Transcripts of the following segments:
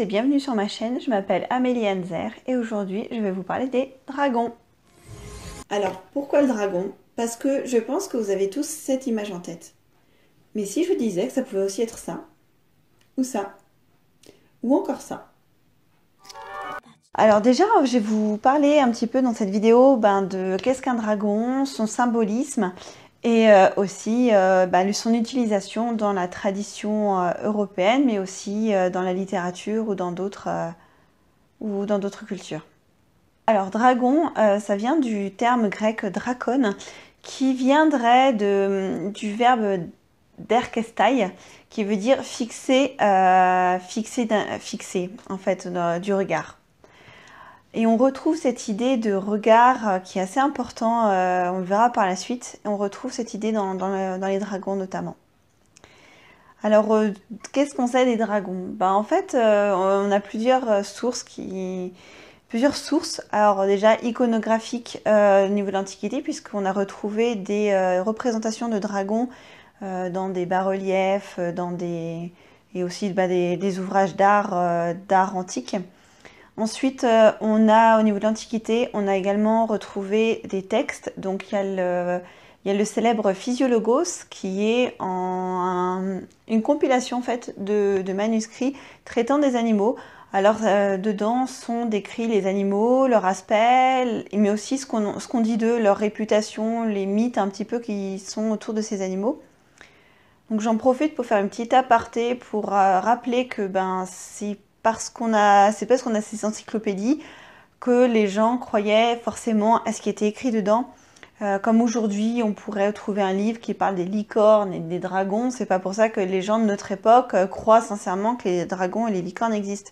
et bienvenue sur ma chaîne, je m'appelle Amélie Anzer et aujourd'hui je vais vous parler des dragons. Alors pourquoi le dragon Parce que je pense que vous avez tous cette image en tête. Mais si je vous disais que ça pouvait aussi être ça, ou ça, ou encore ça. Alors déjà, je vais vous parler un petit peu dans cette vidéo ben, de qu'est-ce qu'un dragon, son symbolisme et euh, aussi euh, bah, son utilisation dans la tradition euh, européenne, mais aussi dans la littérature ou dans d'autres ou dans d'autres cultures. Alors dragon, ça vient du terme grec dracon, qui viendrait du verbe derkestai, qui veut dire fixer, fixer, fixer en fait du regard. Et on retrouve cette idée de regard euh, qui est assez important, euh, on le verra par la suite, on retrouve cette idée dans, les dragons notamment. Alors, euh, qu'est-ce qu'on sait des dragons ben, En fait, on a plusieurs sources qui... Plusieurs sources, alors déjà iconographiques au niveau de l'Antiquité, puisqu'on a retrouvé des représentations de dragons dans des bas-reliefs, dans des... et aussi bah, des, ouvrages d'art d'art antique. Ensuite, euh, on a au niveau de l'Antiquité, on a également retrouvé des textes. Donc il y a le, célèbre Physiologos qui est une compilation en de, manuscrits traitant des animaux. Alors euh, dedans sont décrits les animaux, leur aspect, mais aussi ce qu'on dit d'eux, leur réputation, les mythes un petit peu qui sont autour de ces animaux. Donc j'en profite pour faire une petite aparté pour euh, rappeler que ben c'est parce qu'on a, c'est parce qu'on a ces encyclopédies que les gens croyaient forcément à ce qui était écrit dedans. Euh, comme aujourd'hui, on pourrait trouver un livre qui parle des licornes et des dragons. C'est pas pour ça que les gens de notre époque euh, croient sincèrement que les dragons et les licornes existent.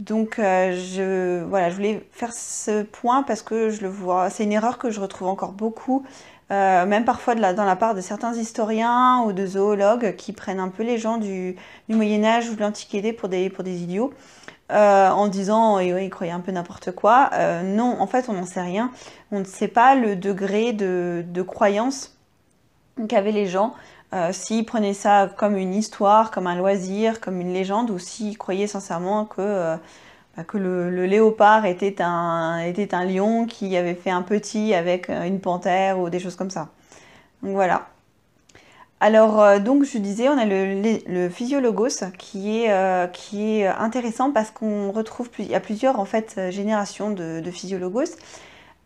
Donc euh, je voilà, je voulais faire ce point parce que je le vois, c'est une erreur que je retrouve encore beaucoup euh, même parfois dans la part de certains historiens ou de zoologues qui prennent un peu les gens du, Moyen Âge ou de l'Antiquité pour des, pour des idiots, euh, en disant ils croyaient un peu n'importe quoi. Euh, non, en fait, on n'en sait rien. On ne sait pas le degré de, de croyance qu'avaient les gens. s'ils prenaient ça comme une histoire, comme un loisir, comme une légende, ou s'ils croyaient sincèrement que bah, que le, léopard était un, était un lion qui avait fait un petit avec euh, une panthère ou des choses comme ça. Donc voilà. Alors euh, donc je disais, on a le, physiologos qui est, euh, qui est intéressant parce qu'on retrouve plus, il plusieurs en fait générations de, physiologos.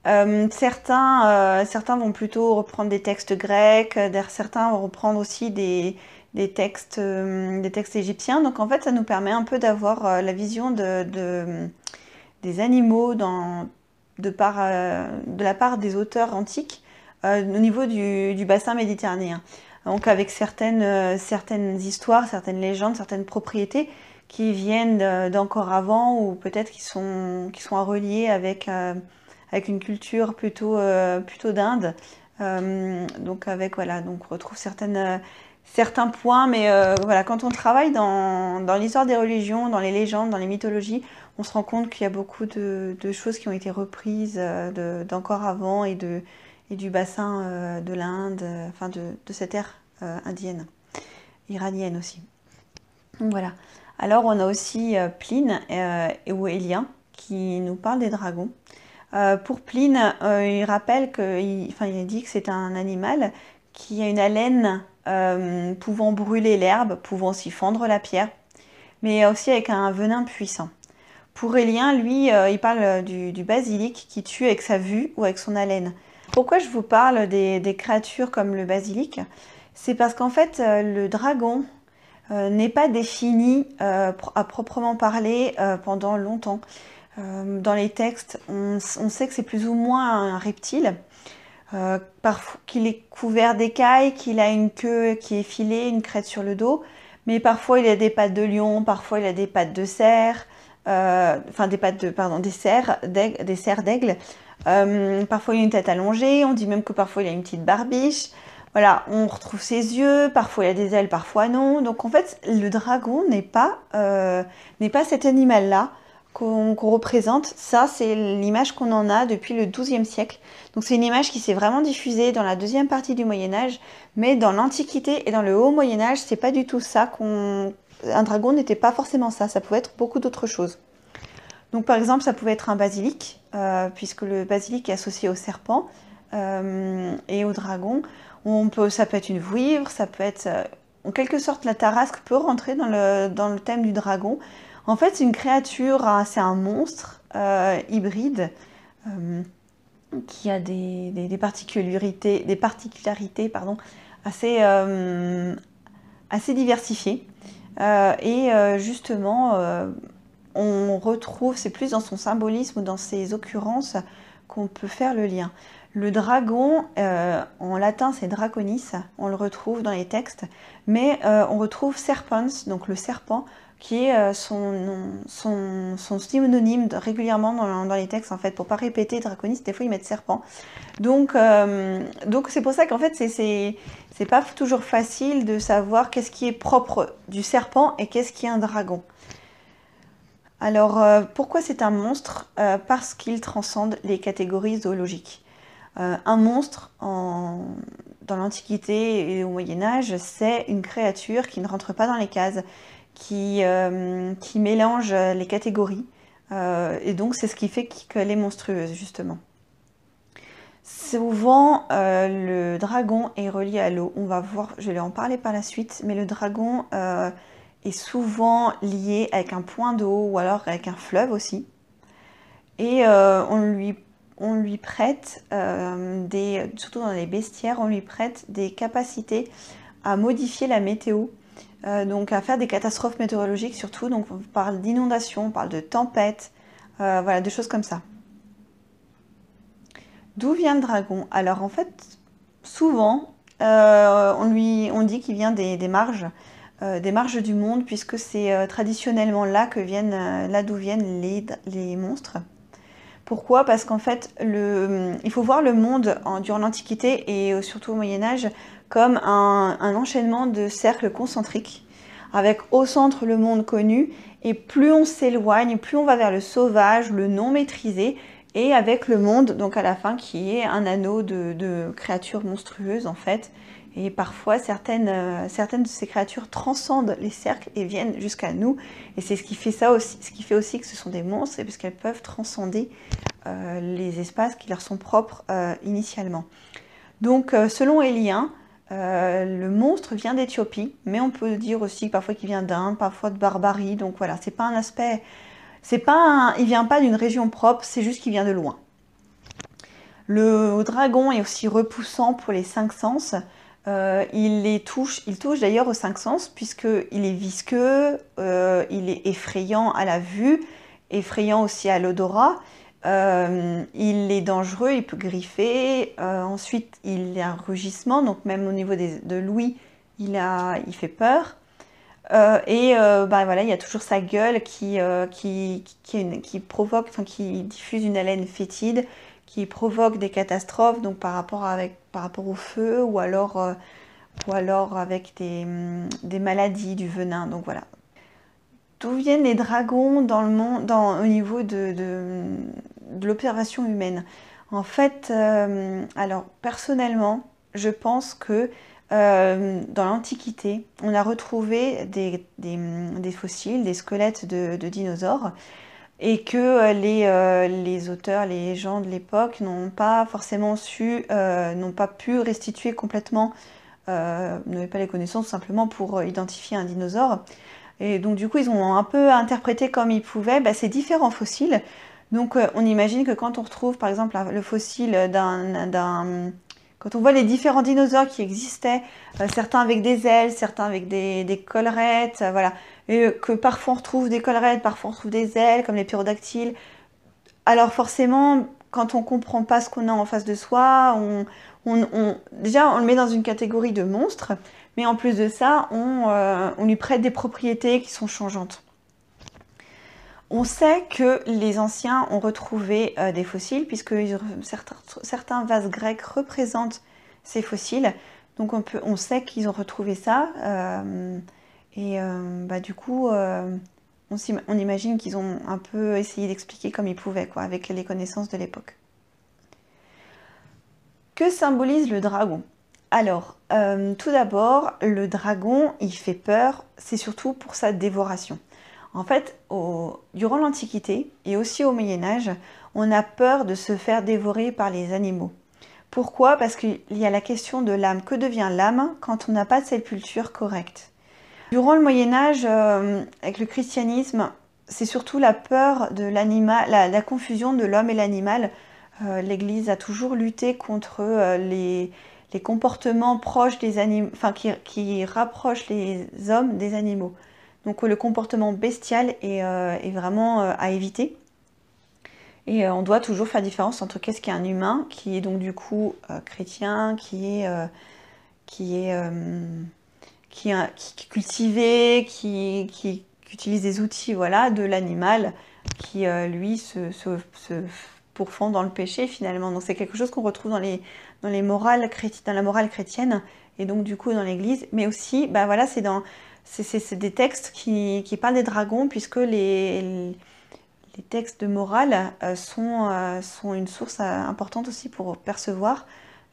certains, certains vont plutôt reprendre des textes grecs, certains vont reprendre aussi des, des textes, euh, des textes égyptiens. Donc en fait, ça nous permet un peu d'avoir euh, la vision de, des animaux dans, de, par, euh, de, la part des auteurs antiques au niveau du, du, bassin méditerranéen. Donc avec certaines, certaines histoires, certaines légendes, certaines propriétés qui viennent d'encore avant ou peut-être qui sont, qui sont reliées avec, avec une culture plutôt, plutôt d'Inde. donc avec voilà, donc on retrouve certaines certains points, mais euh, voilà, quand on travaille dans, l'histoire des religions, dans les légendes, dans les mythologies, on se rend compte qu'il y a beaucoup de, choses qui ont été reprises euh, d'encore avant et, de, et du bassin euh, de l'Inde, enfin de, cette ère indienne, iranienne aussi. voilà. Alors on a aussi Pline et ou qui nous parle des dragons. pour Pline, il rappelle que, enfin, il dit que c'est un animal qui a une haleine euh, pouvant brûler l'herbe, pouvant s'y fendre la pierre, mais aussi avec un venin puissant. Pour Élien, lui, euh, il parle du, basilic qui tue avec sa vue ou avec son haleine. Pourquoi je vous parle des, créatures comme le basilic C'est parce qu'en fait, euh, le dragon n'est pas défini à proprement parler pendant longtemps. dans les textes, on sait que c'est plus ou moins un reptile, euh, qu'il est couvert d'écailles, qu'il a une queue qui est filée, une crête sur le dos, mais parfois il a des pattes de lion, parfois il a des pattes de cerf, euh, enfin des pattes des cerfs, des d'aigle. Euh, parfois il a une tête allongée, on dit même que parfois il a une petite barbiche. Voilà, on retrouve ses yeux, parfois il a des ailes, parfois non. Donc en fait, le dragon n'est pas, pas cet animal-là qu'on représente, ça c'est l'image qu'on en a depuis le 12e siècle. Donc c'est une image qui s'est vraiment diffusée dans la deuxième partie du Moyen Âge, mais dans l'Antiquité et dans le Haut Moyen Âge, c'est pas du tout ça qu'on... Un dragon n'était pas forcément ça, ça pouvait être beaucoup d'autres choses. Donc par exemple, ça pouvait être un basilic, euh, puisque le basilic est associé au serpent euh, et au dragon. On peut, ça peut être une vouivre, ça peut être euh, en quelque sorte, la tarasque peut rentrer dans le, thème du dragon. En fait, c'est une créature, hein, c'est un monstre euh, hybride euh, qui a des, particularités, des particularités pardon, assez, euh, assez diversifiées. et justement, on retrouve, c'est plus dans son symbolisme ou dans ses occurrences qu'on peut faire le lien. Le dragon, euh, en latin c'est draconis, on le retrouve dans les textes, mais euh, on retrouve serpens, donc le serpent, qui est euh, son, son, son synonyme régulièrement dans, les textes en fait, pour pas répéter draconis, des fois ils mettent serpent. Donc donc c'est pour ça qu'en fait c'est c'est pas toujours facile de savoir qu'est-ce qui est propre du serpent et qu'est-ce qui est un dragon. Alors, pourquoi c'est un monstre Parce qu'il transcende les catégories zoologiques. Euh, un monstre dans l'Antiquité et au Moyen Âge, c'est une créature qui ne rentre pas dans les cases, qui, euh, qui mélange les catégories. Euh, et donc c'est ce qui fait qu'elle est monstrueuse, justement. Souvent, le dragon est relié à l'eau. On va voir, je vais en parler par la suite, mais le dragon est souvent lié avec un point d'eau ou alors avec un fleuve aussi. Et on lui on lui prête, euh, des, surtout dans les bestiaires, on lui prête des capacités à modifier la météo, euh, donc à faire des catastrophes météorologiques surtout. Donc on parle d'inondations, on parle de tempêtes, euh, voilà, des choses comme ça. D'où vient le dragon Alors en fait, souvent, on, lui, on dit qu'il vient des, des marges, des marges du monde, puisque c'est traditionnellement là que viennent, là d'où viennent les, les monstres. Pourquoi Parce qu'en fait, il faut voir le monde durant l'Antiquité et surtout au Moyen Âge comme un, enchaînement de cercles concentriques, avec au centre le monde connu, et plus on s'éloigne, plus on va vers le sauvage, le non maîtrisé, et avec le monde, donc à la fin, qui est un anneau de, de créatures monstrueuses en fait, et parfois, euh, certaines, de ces créatures transcendent les cercles et viennent jusqu'à nous. Et c'est ce qui fait ça aussi, ce qui fait aussi que ce sont des monstres, parce qu'elles peuvent transcender euh, les espaces qui leur sont propres euh, initialement. Donc, selon Elien, le monstre vient d'Éthiopie, mais on peut dire aussi parfois qu'il vient d'Inde, parfois de Barbarie. Donc voilà, c'est pas un aspect, c'est pas, il vient pas d'une région propre, c'est juste qu'il vient de loin. Le dragon est aussi repoussant pour les cinq sens. Euh, il touche, il touche d'ailleurs aux cinq sens puisqu'il est visqueux, euh, il est effrayant à la vue, effrayant aussi à l'odorat. Euh, il est dangereux, il peut griffer. ensuite, il a un rugissement, donc même au niveau de l'ouïe, il, fait peur. et ben voilà, il y a toujours sa gueule qui, provoque, qui diffuse une haleine fétide qui provoquent des catastrophes, donc par rapport, avec, par rapport au feu ou alors, euh, ou alors avec mm, des, maladies, du venin. Donc voilà. D'où viennent les dragons dans le monde, dans, au niveau de, de, mm, l'observation humaine En fait, euh, alors personnellement, je pense que euh, dans l'Antiquité, on a retrouvé des, mm, fossiles, des squelettes de dinosaures et que euh, euh, les, auteurs, les gens de l'époque n'ont pas forcément su, euh, n'ont pas pu restituer complètement, n'avaient pas les connaissances simplement pour identifier un dinosaure. Et donc du coup, ils ont un peu interprété comme ils pouvaient bah, ces différents fossiles. Donc on imagine que quand on retrouve par exemple le fossile d'un... Quand on voit les différents dinosaures qui existaient, certains avec des ailes, certains avec des collerettes, voilà, et que parfois on retrouve des collerettes, parfois on retrouve des ailes comme les pyrodactyles. Alors forcément, quand on ne comprend pas ce qu'on a en face de soi, on, déjà on le met dans une catégorie de monstre, mais en plus de ça, euh, on, lui prête des propriétés qui sont changeantes. On sait que les anciens ont retrouvé euh, des fossiles, puisque certains, vases grecs représentent ces fossiles. Donc on, sait qu'ils ont retrouvé ça. Euh, et euh, bah, du coup, euh, on, imagine qu'ils ont un peu essayé d'expliquer comme ils pouvaient, quoi, avec les connaissances de l'époque. Que symbolise le dragon Alors, euh, tout d'abord, le dragon, il fait peur, c'est surtout pour sa dévoration. En fait, durant l'Antiquité et aussi au Moyen Âge, on a peur de se faire dévorer par les animaux. Pourquoi Parce qu'il y a la question de l'âme. Que devient l'âme quand on n'a pas de sépulture correcte Durant le Moyen Âge, euh, avec le christianisme, c'est surtout la peur de l'animal, la, confusion de l'homme et l'animal. Euh, L'Église a toujours lutté contre euh, les, comportements proches des animaux, enfin qui, rapprochent les hommes des animaux. Donc le comportement bestial est, vraiment à éviter. Et on doit toujours faire différence entre qu'est-ce qu'un un humain, qui est donc du coup chrétien, qui est, qui est qui, qui cultivé, qui, qui, utilise des outils voilà, de l'animal qui, euh, lui, se, se, pourfond dans le péché finalement. Donc c'est quelque chose qu'on retrouve dans, les, dans, les morales dans la morale chrétienne et donc du coup dans l'Église, mais aussi, bah voilà, c'est dans... des textes qui, parlent des dragons puisque les, les textes de morale euh, sont, euh, sont une source importante aussi pour percevoir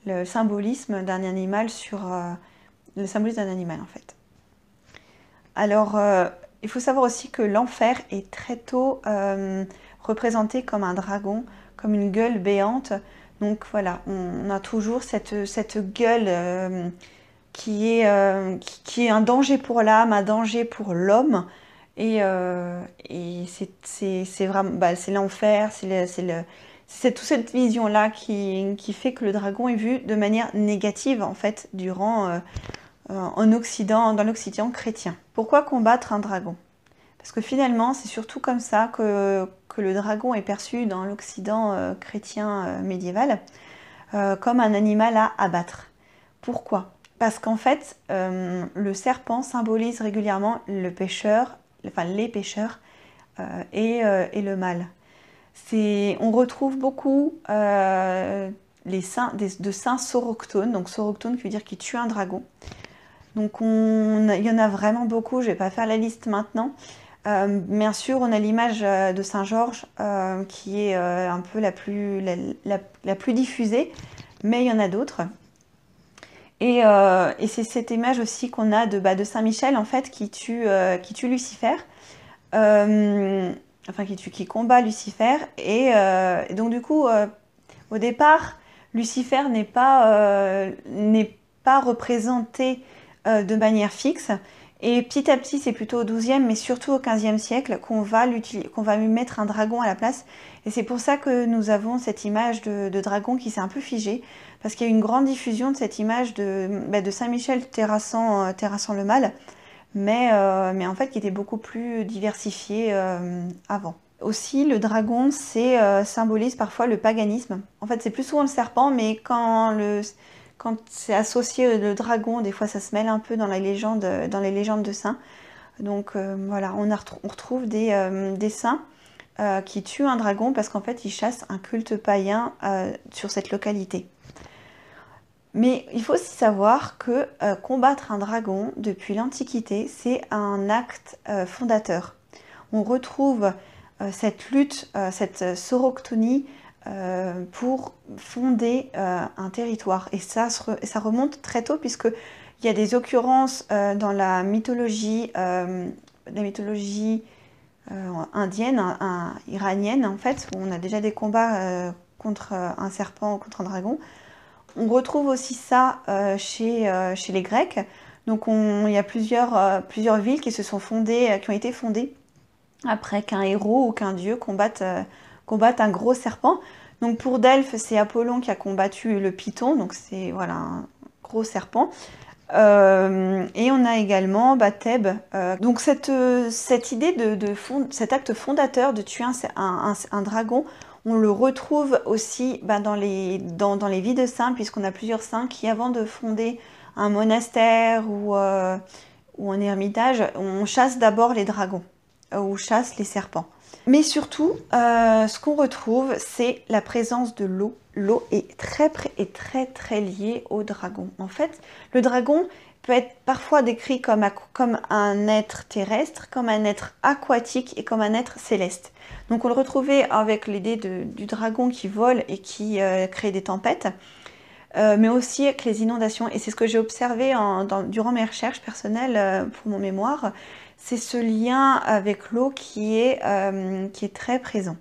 le symbolisme d'un animal sur, le symbolisme d'un animal en fait. Alors, euh, il faut savoir aussi que l'enfer est très tôt euh, représenté comme un dragon, comme une gueule béante. Donc voilà, on, a toujours cette, cette gueule euh, qui, est, qui, est, un danger pour l'âme, un danger pour l'homme. Et, c'est vraiment bah, c'est l'enfer, c'est toute cette vision-là qui, qui, fait que le dragon est vu de manière négative en fait durant euh, en Occident, dans l'Occident chrétien. Pourquoi combattre un dragon Parce que finalement, c'est surtout comme ça que, le dragon est perçu dans l'Occident euh, chrétien euh, médiéval, comme un animal à abattre. Pourquoi Parce qu'en fait, le serpent symbolise régulièrement le pêcheur, enfin les pêcheurs et, le mal. On retrouve beaucoup les de saints sauroctones, donc soroctone qui veut dire qui tue un dragon, donc on, il y en a vraiment beaucoup, je ne vais pas faire la liste maintenant. Euh, bien sûr, on a l'image euh, de Saint-Georges euh, qui est un peu la plus, diffusée, mais il y en a d'autres. Et, c'est cette image aussi qu'on a de, bah, de Saint-Michel en fait qui tue, qui tue Lucifer, enfin qui, combat Lucifer. Et, donc du coup, au départ, Lucifer n'est pas représenté euh, de manière fixe. Et petit à petit, c'est plutôt au 12 mais surtout au 15 siècle, qu'on va, lui mettre un dragon à la place. Et c'est pour ça que nous avons cette image de, dragon qui s'est un peu figée, parce qu'il y a une grande diffusion de cette image de, bah, de Saint-Michel terrassant, euh, le mal, euh, mais, en fait qui était beaucoup plus diversifiée avant. Aussi, le dragon symbolise parfois le paganisme. En fait, c'est plus souvent le serpent, mais quand le quand c'est associé le dragon, des fois ça se mêle un peu dans, la légende, dans les légendes de saints. Donc euh, voilà, on, retrouve des, euh, saints euh, qui tuent un dragon parce qu'en fait ils chassent un culte païen sur cette localité. Mais il faut aussi savoir que combattre un dragon depuis l'Antiquité, c'est un acte fondateur. On retrouve cette lutte, cette soroctonie euh, pour fonder euh, un territoire. Et ça, ça remonte très tôt puisqu'il y a des occurrences euh, dans la mythologie, la mythologie indienne, iranienne en fait, où on a déjà des combats contre un serpent ou contre un dragon. On retrouve aussi ça chez, chez, les Grecs. Donc il y a plusieurs, plusieurs villes qui se sont fondées, qui ont été fondées après qu'un héros ou qu'un dieu combatte combattent un gros serpent. Donc pour Delphes, c'est Apollon qui a combattu le Python, donc c'est voilà un gros serpent. Euh, et on a également Thèbes. Euh, donc cette, euh, cette idée de, fond, cet acte fondateur de tuer un, dragon, on le retrouve aussi bah, dans, les, les vies de saints, puisqu'on a plusieurs saints qui, avant de fonder un monastère ou, ou un ermitage, on chasse d'abord les dragons. Euh, où chassent les serpents. Mais surtout, euh, ce qu'on retrouve, c'est la présence de l'eau. L'eau est très, très très liée au dragon. En fait, le dragon peut être parfois décrit comme, un être terrestre, comme un être aquatique et comme un être céleste. Donc on le retrouvait avec l'idée du dragon qui vole et qui euh, crée des tempêtes, mais aussi avec les inondations. Et c'est ce que j'ai observé durant mes recherches personnelles pour mon mémoire c'est ce lien avec l'eau qui, est, euh, très présent.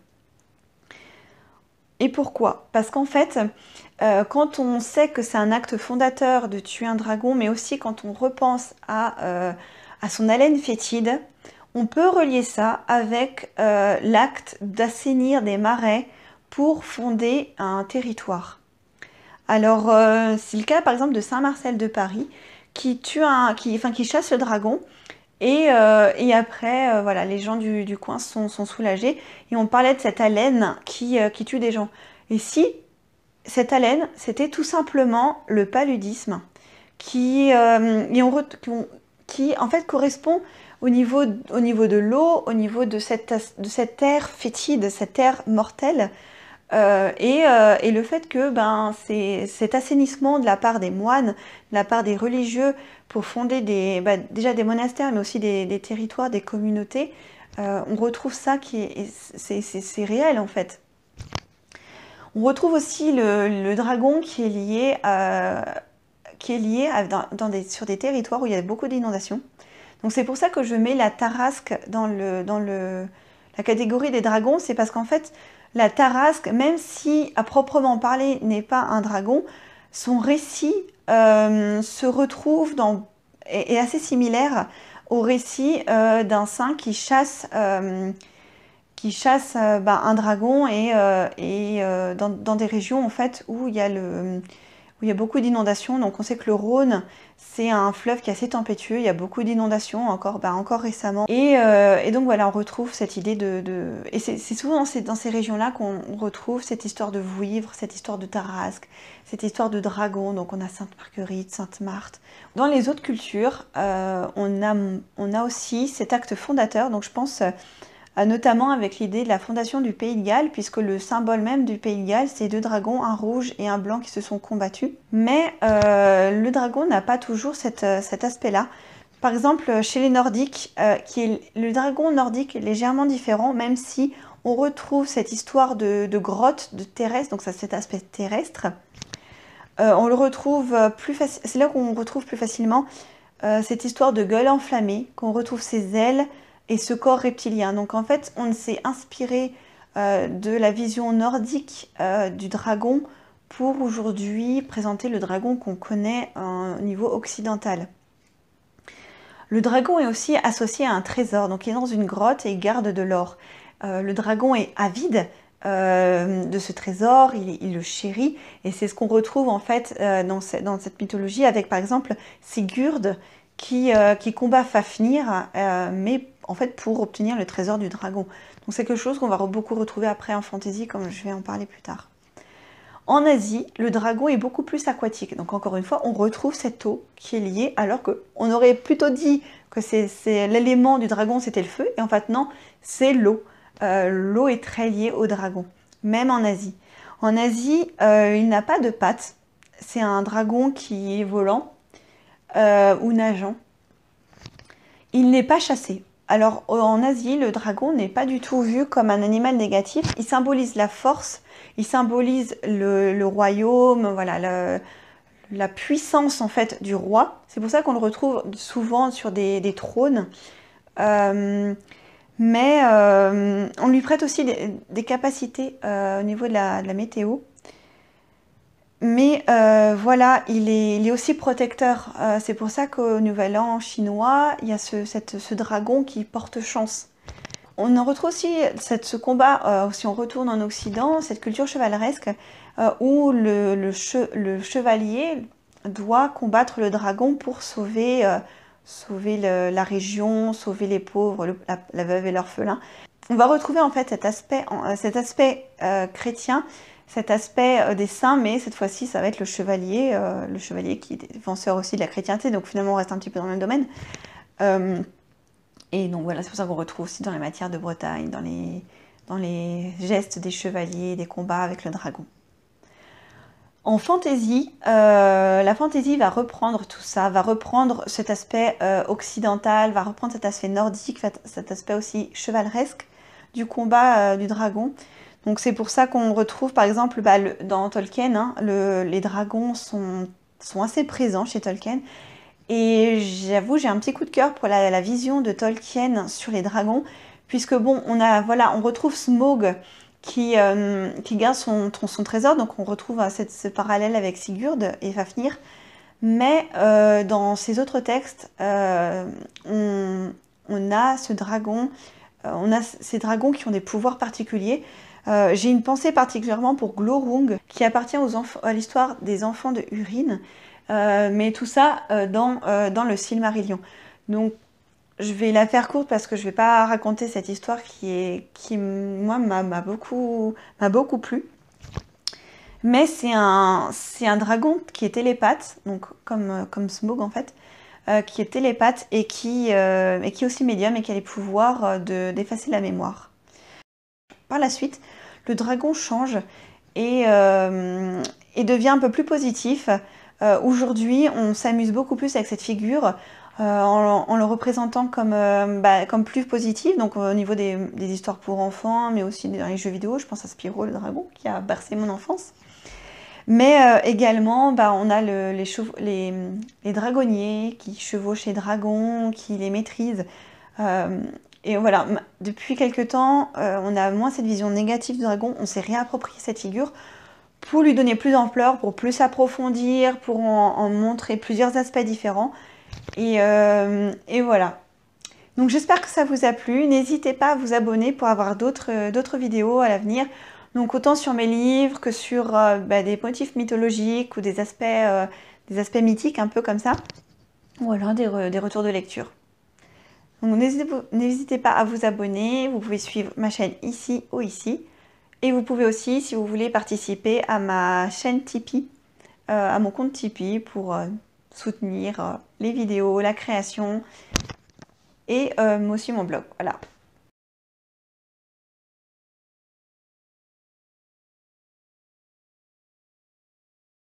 Et pourquoi Parce qu'en fait, euh, quand on sait que c'est un acte fondateur de tuer un dragon, mais aussi quand on repense à, euh, son haleine fétide, on peut relier ça avec l'acte d'assainir des marais pour fonder un territoire. Alors, c'est le cas par exemple de Saint-Marcel de Paris, qui, tue un, qui chasse le dragon euh, et, après, euh, voilà, les gens du, coin sont, soulagés. Et on parlait de cette haleine euh, qui, tue des gens. Et si cette haleine, c'était tout simplement le paludisme, qui, qui en fait correspond au niveau, au niveau de l'eau, au niveau de cette, terre fétide, cette terre mortelle, euh, euh, et, le fait que ben, cet assainissement de la part des moines, de la part des religieux, pour fonder ben, déjà des monastères, mais aussi des, territoires, des communautés, euh, on retrouve ça qui c'est réel en fait. On retrouve aussi le, dragon qui est lié, qui est lié sur des territoires où il y a beaucoup d'inondations. Donc c'est pour ça que je mets la tarasque dans, le, dans le, la catégorie des dragons, c'est parce qu'en fait, la Tarasque, même si à proprement parler n'est pas un dragon, son récit euh, se retrouve dans, est, assez similaire au récit euh, d'un saint qui chasse, euh, qui chasse bah, un dragon et, et dans, dans, des régions en fait où il y a le où il y a beaucoup d'inondations. Donc on sait que le Rhône, c'est un fleuve qui est assez tempétueux, il y a beaucoup d'inondations encore, bah encore récemment. Et, euh, donc voilà, on retrouve cette idée de... Et c'est souvent dans ces, régions-là qu'on retrouve cette histoire de vouivre, cette histoire de tarasque, cette histoire de dragon. Donc on a Sainte-Marguerite, Sainte-Marthe. Dans les autres cultures, euh, on, a, on a aussi cet acte fondateur. Donc je pense notamment avec l'idée de la fondation du Pays de Galles, puisque le symbole même du Pays de Galles, c'est deux dragons, un rouge et un blanc qui se sont combattus. Mais euh, le dragon n'a pas toujours euh, cet aspect-là. Par exemple, chez les Nordiques, euh, qui le dragon nordique est légèrement différent, même si on retrouve cette histoire de, grotte, de terrestre, donc ça cet aspect terrestre. on le retrouve plus c'est là qu'on retrouve plus facilement cette histoire de gueule enflammée, qu'on retrouve ses ailes, et ce corps reptilien. Donc en fait, on s'est inspiré euh, de la vision nordique euh, du dragon pour aujourd'hui présenter le dragon qu'on connaît au niveau occidental. Le dragon est aussi associé à un trésor, donc il est dans une grotte et garde de l'or. Euh, le dragon est avide de ce trésor, il, le chérit, et c'est ce qu'on retrouve en fait dans, cette mythologie avec par exemple Sigurd qui, euh, combat Fafnir, euh, mais en fait pour obtenir le trésor du dragon. Donc c'est quelque chose qu'on va beaucoup retrouver après en fantasy, comme je vais en parler plus tard. En Asie, le dragon est beaucoup plus aquatique. Donc encore une fois, on retrouve cette eau qui est liée, alors qu'on aurait plutôt dit que c'est l'élément du dragon, c'était le feu, et en fait non, c'est l'eau. Euh, l'eau est très liée au dragon, même en Asie. En Asie, il n'a pas de pattes. C'est un dragon qui est volant, euh, ou nageant. Il n'est pas chassé. Alors en Asie, le dragon n'est pas du tout vu comme un animal négatif. Il symbolise la force, il symbolise le, royaume, voilà, la puissance en fait du roi. C'est pour ça qu'on le retrouve souvent sur des, trônes. Euh, mais euh, on lui prête aussi des, capacités au niveau de la météo. Mais euh, voilà, il est, aussi protecteur. Euh, c'est pour ça qu'au Nouvel An chinois, il y a ce, dragon qui porte chance. On en retrouve aussi ce combat, euh, si on retourne en Occident, cette culture chevaleresque où le, chevalier doit combattre le dragon pour sauver, la région, sauver les pauvres, la, veuve et l'orphelin. On va retrouver en fait cet aspect chrétien cet aspect euh, des saints, mais cette fois-ci, ça va être le chevalier, euh, le chevalier qui est défenseur aussi de la chrétienté, donc finalement, on reste un petit peu dans le même domaine. Euh, et donc voilà, c'est pour ça qu'on retrouve aussi dans les matières de Bretagne, dans les, dans les gestes des chevaliers, des combats avec le dragon. En fantaisie, la fantaisie va reprendre tout ça, va reprendre cet aspect occidental, va reprendre cet aspect nordique, cet aspect aussi chevaleresque du combat du dragon, donc c'est pour ça qu'on retrouve par exemple bah, dans Tolkien, hein, les dragons sont, assez présents chez Tolkien. Et j'avoue, j'ai un petit coup de cœur pour la, vision de Tolkien sur les dragons, puisque bon, on a voilà, on retrouve Smaug qui, euh, qui garde son, trésor, donc on retrouve hein, ce parallèle avec Sigurd et Fafnir. Mais euh, dans ces autres textes, euh, on, a ce dragon, on a ces dragons qui ont des pouvoirs particuliers. Euh, j'ai une pensée particulièrement pour Glorung, qui appartient à l'histoire des enfants de Urine, euh, mais tout ça euh, dans, dans le Silmarillion. Donc, je vais la faire courte parce que je ne vais pas raconter cette histoire qui, moi, m'a beaucoup, plu. Mais c'est un, dragon qui est télépathe, donc comme, comme Smog en fait, qui est télépathe et qui, est aussi médium et qui a les pouvoirs d'effacer la mémoire. Par la suite, le dragon change et, euh, devient un peu plus positif. Euh, aujourd'hui, on s'amuse beaucoup plus avec cette figure euh, en, le représentant comme, bah, comme plus positif, donc au niveau des, histoires pour enfants, mais aussi dans les jeux vidéo. Je pense à Spyro le dragon qui a bercé mon enfance. Mais également, bah, on a les, les, dragonniers qui chevauchent les dragons, qui les maîtrisent. Et voilà, depuis quelques temps, euh, on a moins cette vision négative du dragon, on s'est réapproprié cette figure pour lui donner plus d'ampleur, pour plus approfondir, pour en, montrer plusieurs aspects différents. Euh, et, voilà. Donc j'espère que ça vous a plu. N'hésitez pas à vous abonner pour avoir d'autres euh, vidéos à l'avenir. Donc autant sur mes livres que sur bah, des motifs mythologiques ou des aspects, des aspects mythiques, un peu comme ça. Ou alors des retours de lecture. Donc n'hésitez pas à vous abonner, vous pouvez suivre ma chaîne ici ou ici. Et vous pouvez aussi, si vous voulez, participer à ma chaîne Tipeee, euh, à mon compte Tipeee pour euh, soutenir euh, les vidéos, la création et aussi mon blog. Voilà.